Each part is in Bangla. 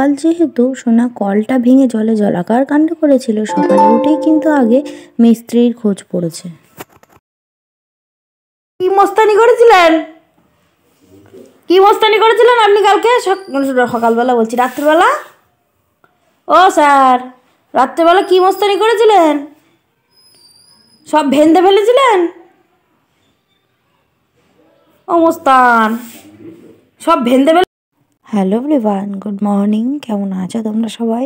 সকাল যেহেতু সোনা কলটা ভেঙে জলে জলাকার কাণ্ড করেছিল সকালে উঠেই কিন্তু আগে মিস্ত্রির খোঁজ পড়েছে কি মস্তানি করেছিলেন কি মস্তানি করেছিলেন আপনি কালকে মানে সকালবেলা বলছি রাত্রিবেলা ও স্যার রাত্রেবেলা কি মস্তানি করেছিলেন সব ভেন্দে ফেলেছিলেন ও মস্তান সব ভেন্দে হ্যালো এভরিওয়ান গুড মর্নিং কেমন আছো তোমরা সবাই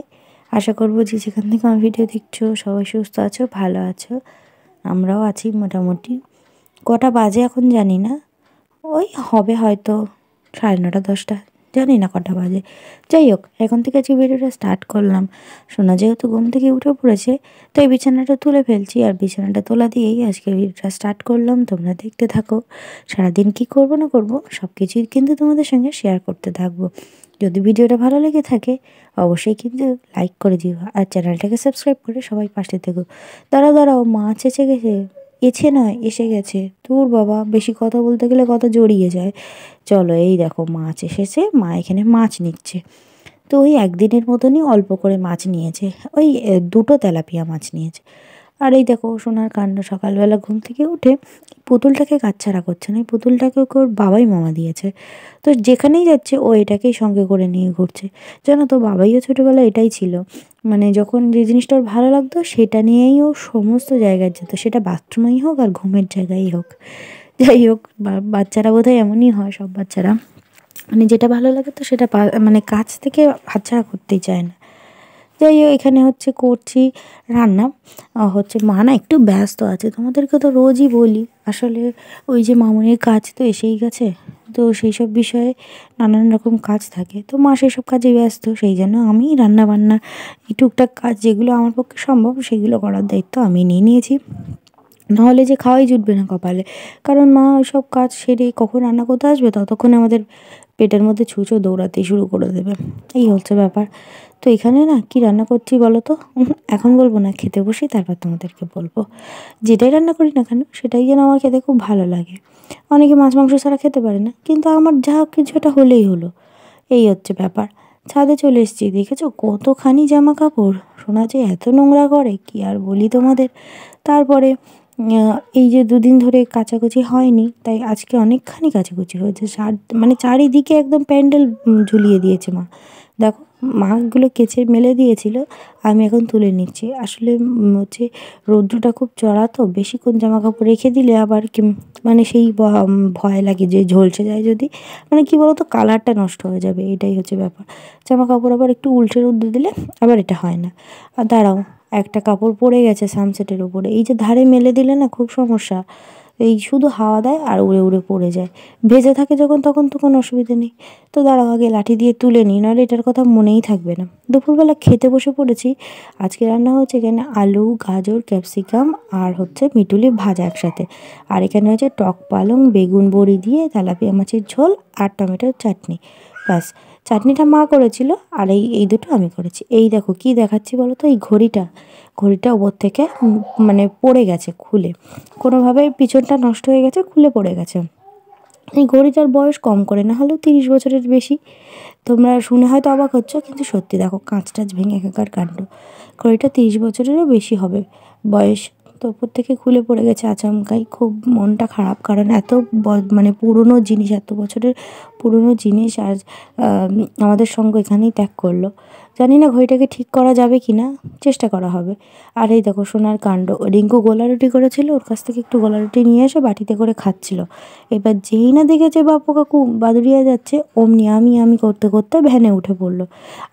আশা করবো যে যেখান থেকে আমার ভিডিও দেখছো সবাই সুস্থ আছো ভালো আছো আমরাও আছি মোটামুটি কটা বাজে এখন জানি না ওই হবে হয়তো সাড়ে নটা দশটা জানি না কটা বাজে যাই হোক এখন থেকে আজকে ভিডিওটা স্টার্ট করলাম সোনা যেহেতু ঘুম থেকে উঠে পড়েছে তাই বিছানাটা তুলে ফেলছি আর বিছানাটা তোলা দিয়েই আজকে ভিডিওটা স্টার্ট করলাম তোমরা দেখতে থাকো সারাদিন কি করব না করব সব কিছুই কিন্তু তোমাদের সঙ্গে শেয়ার করতে থাকবো যদি ভিডিওটা ভালো লেগে থাকে অবশ্যই কিন্তু লাইক করে দিও আর চ্যানেলটাকে সাবস্ক্রাইব করে সবাই পাশে থেকো দাঁড়াও দাঁড়াও মা চেঁচে গেছে গেছে নয় এসে গেছে তোর বাবা বেশি কথা বলতে গেলে কথা জড়িয়ে যায় চলো এই দেখো মাছ এসেছে মা এখানে মাছ নিচ্ছে তো ওই একদিনের মতনই অল্প করে মাছ নিয়েছে ওই দুটো তেলাপিয়া মাছ নিয়েছে আর এই দেখো সোনার কাণ্ড সকালবেলা ঘুম থেকে উঠে পুতুলটাকে কাচ্ছাড়া করছে না মানে এই পুতুলটাকে ওকে ওর বাবাই মামা দিয়েছে তো যেখানেই যাচ্ছে ও এটাকেই সঙ্গে করে নিয়ে ঘুরছে জানো তো বাবাইও ছোটোবেলায় এটাই ছিল মানে যখন যে জিনিসটা ওর ভালো লাগতো সেটা নিয়েই ও সমস্ত জায়গায় যেত সেটা বাথরুমেই হোক আর ঘুমের জায়গায় হোক যাই হোক বাচ্চারা বোধহয় এমনই হয় সব বাচ্চারা মানে যেটা ভালো লাগে তো সেটা মানে কাছ থেকে হাতছাড়া করতেই চায় না যাই হোক এখানে হচ্ছে করছি রান্না হচ্ছে মা না একটু ব্যস্ত আছে তোমাদেরকে তো রোজই বলি আসলে ওই যে মামুনের কাজ তো এসেই গেছে তো সেই সব বিষয়ে নানান রকম কাজ থাকে তো মা সেই সব কাজে ব্যস্ত সেই জন্য আমি বান্না এই টুকটাক কাজ যেগুলো আমার পক্ষে সম্ভব সেগুলো করার দায়িত্ব আমি নিয়ে নিয়েছি নাহলে যে খাওয়াই জুটবে না কপালে কারণ মা ওই সব কাজ সেরে কখন রান্না করতে আসবে ততক্ষণে আমাদের পেটের মধ্যে ছুঁচো দৌড়াতে শুরু করে দেবে এই হচ্ছে ব্যাপার তো এখানে না কি রান্না করছি বলো তো এখন বলবো না খেতে বসি তারপর তোমাদেরকে বলবো যেটাই রান্না করি না কেন সেটাই যেন আমার খেতে খুব ভালো লাগে অনেকে মাছ মাংস ছাড়া খেতে পারে না কিন্তু আমার যা কিছু এটা হলেই হলো এই হচ্ছে ব্যাপার ছাদে চলে এসেছি দেখেছো কতখানি জামা কাপড় শোনা যে এত নোংরা করে কি আর বলি তোমাদের তারপরে এই যে দুদিন ধরে কাচাকুচি হয়নি তাই আজকে অনেকখানি কাচাকুচি হয়েছে চার মানে চারিদিকে একদম প্যান্ডেল ঝুলিয়ে দিয়েছে মা দেখো মাগুলো কেচে মেলে দিয়েছিল আমি এখন তুলে নিচ্ছি আসলে হচ্ছে রৌদ্রটা খুব চড়া তো বেশিক্ষণ জামা কাপড় রেখে দিলে আবার কি মানে সেই ভয় লাগে যে ঝলসে যায় যদি মানে কি বলতো কালারটা নষ্ট হয়ে যাবে এটাই হচ্ছে ব্যাপার জামা কাপড় আবার একটু উল্টে রৌদ্র দিলে আবার এটা হয় না আর দাঁড়াও একটা কাপড় পরে গেছে সানসেটের উপরে এই যে ধারে মেলে দিলে না খুব সমস্যা এই শুধু হাওয়া দেয় আর উড়ে উড়ে পড়ে যায় ভেজে থাকে যখন তখন তো কোনো অসুবিধা নেই তো দাঁড়াও আগে লাঠি দিয়ে তুলে নিই নাহলে এটার কথা মনেই থাকবে না দুপুরবেলা খেতে বসে পড়েছি আজকে রান্না হচ্ছে এখানে আলু গাজর ক্যাপসিকাম আর হচ্ছে মিটুলি ভাজা একসাথে আর এখানে হয়েছে টক পালং বেগুন বড়ি দিয়ে তেলাপিয়া মাছের ঝোল আর টমেটোর চাটনি ব্যাস চাটনিটা মা করেছিল আর এই এই দুটো আমি করেছি এই দেখো কি দেখাচ্ছি বলো তো এই ঘড়িটা ঘড়িটা ওপর থেকে মানে পড়ে গেছে খুলে কোনোভাবে পিছনটা নষ্ট হয়ে গেছে খুলে পড়ে গেছে এই ঘড়িটার বয়স কম করে না হলেও তিরিশ বছরের বেশি তোমরা শুনে হয়তো অবাক হচ্ছ কিন্তু সত্যি দেখো কাঁচ টাচ ভেঙে একাকার কাণ্ড ঘড়িটা তিরিশ বছরেরও বেশি হবে বয়স তো ওপর থেকে খুলে পড়ে গেছে আচমকাই খুব মনটা খারাপ কারণ এত মানে পুরনো জিনিস এত বছরের পুরনো জিনিস আজ আমাদের সঙ্গে এখানেই ত্যাগ করলো জানি না ঘড়িটাকে ঠিক করা যাবে কি না চেষ্টা করা হবে আর এই দেখো সোনার কাণ্ড রিঙ্কু গোলারুটি করেছিল ওর কাছ থেকে একটু গোলারুটি নিয়ে এসে বাটিতে করে খাচ্ছিল এবার যেই না দেখেছে বাপু কাকু বাদুরিয়া যাচ্ছে অমনি আমি আমি করতে করতে ভ্যানে উঠে পড়লো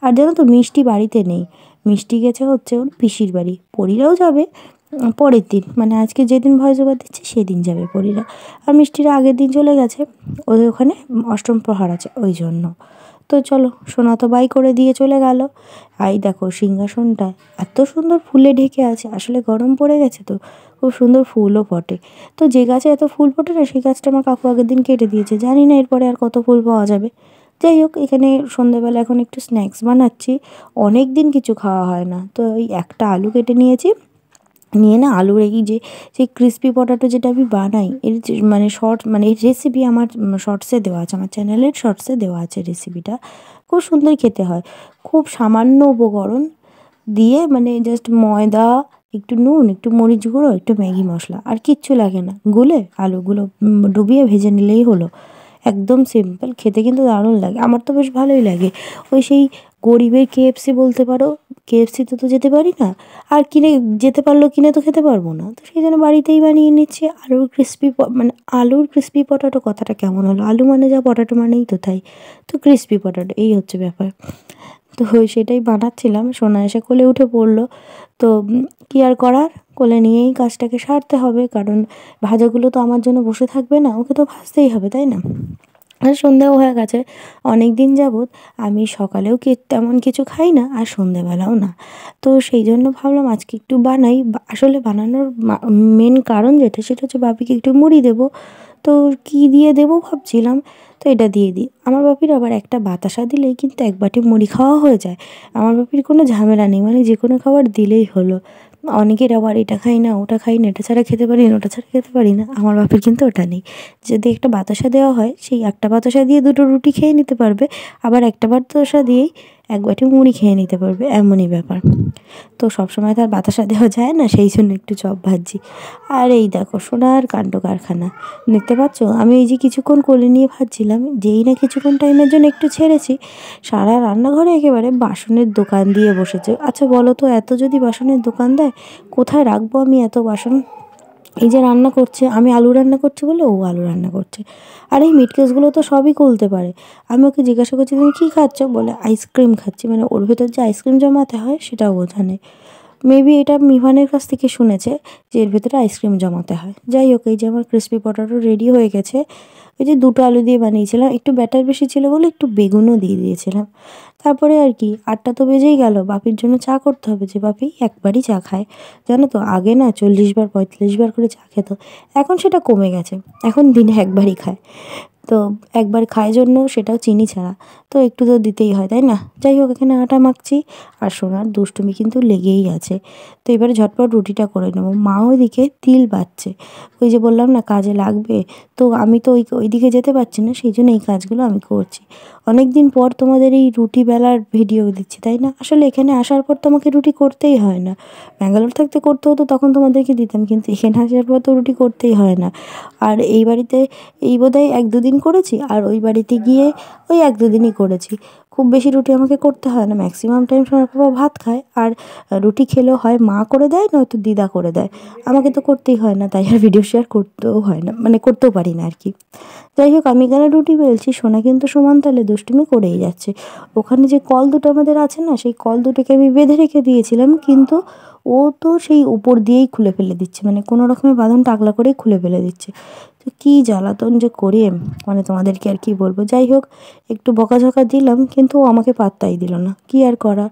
আর জানো তো মিষ্টি বাড়িতে নেই মিষ্টি গেছে হচ্ছে ওর পিসির বাড়ি পরিরাও যাবে পরের দিন মানে আজকে যেদিন ভয় ওভার দিচ্ছে সেদিন যাবে পরীরা আর মিষ্টিরা আগের দিন চলে গেছে ওদের ওখানে অষ্টম প্রহার আছে ওই জন্য তো চলো সোনা তো বাই করে দিয়ে চলে গেল আই দেখো সিংহাসনটা এত সুন্দর ফুলে ঢেকে আছে আসলে গরম পড়ে গেছে তো খুব সুন্দর ফুলও ফটে তো যে গাছে এত ফুল ফোটে না সেই গাছটা আমার কাকু আগের দিন কেটে দিয়েছে জানি না এরপরে আর কত ফুল পাওয়া যাবে যাই হোক এখানে সন্ধেবেলা এখন একটু স্ন্যাক্স বানাচ্ছি অনেক দিন কিছু খাওয়া হয় না তো ওই একটা আলু কেটে নিয়েছি নিয়ে না আলুর এই যে সেই ক্রিস্পি পটাটো যেটা আমি বানাই এর মানে শর্ট মানে রেসিপি আমার শর্টসে দেওয়া আছে আমার চ্যানেলের শর্টসে দেওয়া আছে রেসিপিটা খুব সুন্দর খেতে হয় খুব সামান্য উপকরণ দিয়ে মানে জাস্ট ময়দা একটু নুন একটু মরিচ গুঁড়ো একটু ম্যাগি মশলা আর কিচ্ছু লাগে না গুলে আলুগুলো ডুবিয়ে ভেজে নিলেই হলো একদম সিম্পল খেতে কিন্তু দারুণ লাগে আমার তো বেশ ভালোই লাগে ওই সেই গরিবের কেএফসি বলতে পারো কেএফসিতে তো যেতে পারি না আর কিনে যেতে পারলো কিনে তো খেতে পারবো না তো সেই জন্য বাড়িতেই বানিয়ে নিচ্ছে আলুর ক্রিস্পি মানে আলুর ক্রিস্পি পটাটো কথাটা কেমন হলো আলু মানে যা পটাটো মানেই তো তাই তো ক্রিস্পি পটাটো এই হচ্ছে ব্যাপার তো সেটাই বানাচ্ছিলাম সোনা এসে কোলে উঠে পড়লো তো কি আর করার কোলে নিয়েই কাজটাকে সারতে হবে কারণ ভাজাগুলো তো আমার জন্য বসে থাকবে না ওকে তো ভাজতেই হবে তাই না আর সন্ধেও হয়ে গেছে অনেক দিন যাবৎ আমি সকালেও কি তেমন কিছু খাই না আর সন্ধেবেলাও না তো সেই জন্য ভাবলাম আজকে একটু বানাই আসলে বানানোর মেন কারণ যেটা সেটা হচ্ছে বাপিকে একটু মুড়ি দেবো তো কি দিয়ে দেবো ভাবছিলাম তো এটা দিয়ে দিই আমার বাপির আবার একটা বাতাসা দিলেই কিন্তু এক বাটি মুড়ি খাওয়া হয়ে যায় আমার বাপির কোনো ঝামেলা নেই মানে যে কোনো খাবার দিলেই হলো অনেকের আবার এটা খাই না ওটা খাই না এটা ছাড়া খেতে পারি না ওটা ছাড়া খেতে পারি না আমার বাপের কিন্তু ওটা নেই যদি একটা বাতাসা দেওয়া হয় সেই একটা বাতাসা দিয়ে দুটো রুটি খেয়ে নিতে পারবে আবার একটা বাতাসা দিয়েই এক বাটি মুড়ি খেয়ে নিতে পারবে এমনই ব্যাপার তো সবসময় তো আর বাতাসা দেওয়া যায় না সেই জন্য একটু চপ ভাজছি আর এই দেখো সোনার কাণ্ড কারখানা দেখতে পাচ্ছ আমি এই যে কিছুক্ষণ কোলে নিয়ে ভাজছিলাম যেই না কিছুক্ষণ টাইমের জন্য একটু ছেড়েছি সারা রান্নাঘরে একেবারে বাসনের দোকান দিয়ে বসেছে আচ্ছা বলো তো এত যদি বাসনের দোকান দেয় কোথায় রাখবো আমি এত বাসন এই যে রান্না করছে আমি আলু রান্না করছি বলে ও আলু রান্না করছে আর এই মিটকেসগুলো তো সবই খুলতে পারে আমি ওকে জিজ্ঞাসা করছি তুমি কী খাচ্ছ বলে আইসক্রিম খাচ্ছি মানে ওর ভেতর যে আইসক্রিম জমাতে হয় সেটাও বোঝা নেই মেবি এটা মিভানের কাছ থেকে শুনেছে যে এর ভেতরে আইসক্রিম জমাতে হয় যাই হোক এই যে আমার ক্রিসপি পটাটো রেডি হয়ে গেছে ওই যে দুটো আলু দিয়ে বানিয়েছিলাম একটু ব্যাটার বেশি ছিল বলে একটু বেগুনও দিয়ে দিয়েছিলাম তারপরে আর কি আটটা তো বেজেই গেল বাপির জন্য চা করতে হবে যে বাপি একবারই চা খায় জানো তো আগে না চল্লিশ বার পঁয়তাল্লিশ বার করে চা খেত এখন সেটা কমে গেছে এখন দিনে একবারই খায় তো একবার খায় জন্য সেটাও চিনি ছাড়া তো একটু তো দিতেই হয় তাই না যাই হোক এখানে আটা মাখছি আর সোনার দুষ্টুমি কিন্তু লেগেই আছে তো এবারে ঝটপট রুটিটা করে নেবো মা ওইদিকে তিল বাচ্ছে ওই যে বললাম না কাজে লাগবে তো আমি তো ওই ওইদিকে যেতে পারছি না সেই জন্য এই কাজগুলো আমি করছি অনেক দিন পর তোমাদের এই রুটি বেলার ভিডিও দিচ্ছি তাই না আসলে এখানে আসার পর তোমাকে রুটি করতেই হয় না ব্যাঙ্গালোর থাকতে করতে হতো তখন তোমাদেরকে দিতাম কিন্তু এখানে আসার পর তো রুটি করতেই হয় না আর এই বাড়িতে এই বোধহয় এক দুদিন দিন করেছি আর ওই বাড়িতে গিয়ে ওই এক দুদিনই করেছি খুব বেশি রুটি আমাকে করতে হয় না ম্যাক্সিমাম টাইম সোনার বাবা ভাত খায় আর রুটি খেলেও হয় মা করে দেয় নয়তো দিদা করে দেয় আমাকে তো করতেই হয় না তাই আর ভিডিও শেয়ার করতেও হয় না মানে করতেও পারি না আর কি যাই হোক আমি কেন রুটি বেলছি সোনা কিন্তু সমান তালে দুষ্টুমি করেই যাচ্ছে ওখানে যে কল দুটো আমাদের আছে না সেই কল দুটোকে আমি বেঁধে রেখে দিয়েছিলাম কিন্তু ও তো সেই উপর দিয়েই খুলে ফেলে দিচ্ছে মানে কোনো রকমের বাঁধন টাকলা করেই খুলে ফেলে দিচ্ছে তো কী জ্বালাতন যে করে মানে তোমাদেরকে আর কি বলবো যাই হোক একটু বকাঝকা দিলাম কিন্তু ও আমাকে পাত্তাই দিল না কি আর করা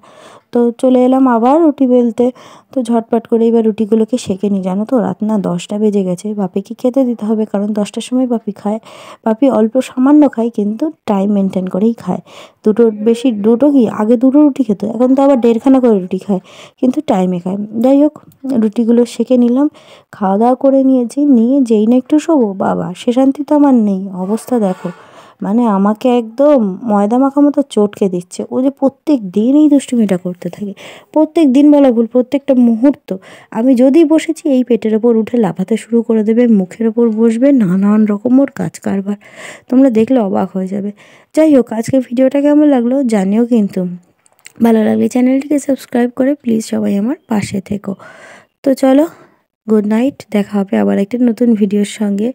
তো চলে এলাম আবার রুটি বেলতে তো ঝটপট করে এবার রুটিগুলোকে সেঁকে নিই জানো তো রাত না দশটা বেজে গেছে বাপিকে খেতে দিতে হবে কারণ দশটার সময় বাপি খায় বাপি অল্প সামান্য খায় কিন্তু টাইম মেনটেন করেই খায় দুটো বেশি দুটো কি আগে দুটো রুটি খেত এখন তো আবার দেড়খানা করে রুটি খায় কিন্তু টাইমে খায় যাই হোক রুটিগুলো সেঁকে নিলাম খাওয়া দাওয়া করে নিয়েছি নিয়ে যেই না একটু শোবো বাবা সে শান্তি তো আমার নেই অবস্থা দেখো মানে আমাকে একদম ময়দা মাখা মতো চটকে দিচ্ছে ও যে প্রত্যেক দিন এই দুষ্টুমিটা করতে থাকে প্রত্যেক দিন বলা ভুল প্রত্যেকটা মুহূর্ত আমি যদি বসেছি এই পেটের ওপর উঠে লাফাতে শুরু করে দেবে মুখের ওপর বসবে নানান রকম ওর কাজ কারবার তোমরা দেখলে অবাক হয়ে যাবে যাই হোক আজকে ভিডিওটা কেমন লাগলো জানিও কিন্তু ভালো লাগলে চ্যানেলটিকে সাবস্ক্রাইব করে প্লিজ সবাই আমার পাশে থেকো তো চলো গুড নাইট দেখা হবে আবার একটা নতুন ভিডিওর সঙ্গে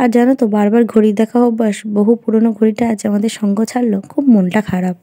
আর জানো তো বারবার ঘড়ি দেখা অভ্যাস বহু পুরনো ঘড়িটা আজ আমাদের সঙ্গ ছাড়লো খুব মনটা খারাপ